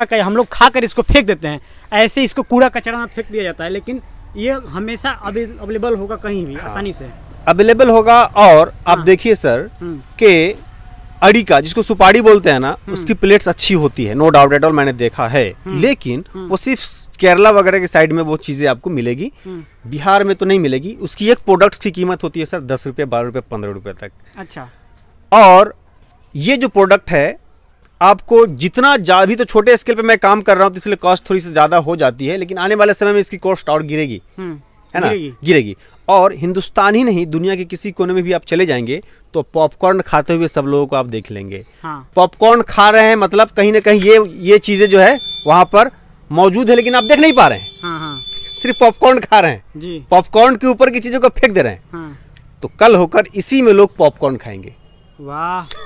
का कहीं हम लोग खा कर इसको फेंक देते हैं ऐसे इसको कूड़ा कचरा में फेंक दिया जाता है लेकिन ये हमेशा अवेलेबल होगा कहीं भी हाँ। आसानी से अवेलेबल होगा और आप हाँ। देखिए सर हम्म। के अड़ी का जिसको सुपारी बोलते हैं ना हम्म। उसकी प्लेट्स अच्छी होती है नो डाउट एट ऑल मैंने देखा है हम्म। लेकिन वो सिर्फ केरला वगैरह के साइड में वो चीज़ें आपको मिलेगी बिहार में तो नहीं मिलेगी उसकी एक प्रोडक्ट्स की कीमत होती है सर दस रुपये बारह रुपये पंद्रह रुपये तक अच्छा और ये जो प्रोडक्ट है आपको जितना जा भी तो छोटे स्केल पे मैं काम कर रहा हूँ तो इसलिए कॉस्ट थोड़ी सी ज़्यादा हो जाती है लेकिन आने वाले समय में इसकी कॉस्ट और गिरेगी हम्म, है ना गिरेगी।, गिरेगी और हिंदुस्तान ही नहीं दुनिया के किसी कोने में भी आप चले जाएंगे तो पॉपकॉर्न खाते हुए सब लोगों को आप देख लेंगे हाँ। पॉपकॉर्न खा रहे हैं मतलब कहीं ना कहीं ये ये चीज़ें जो है वहां पर मौजूद है लेकिन आप देख नहीं पा रहे हैं हाँ, हाँ। सिर्फ पॉपकॉर्न खा रहे हैं पॉपकॉर्न के ऊपर की चीज़ों को फेंक दे रहे हैं हाँ। तो कल होकर इसी में लोग पॉपकॉर्न खाएंगे वाह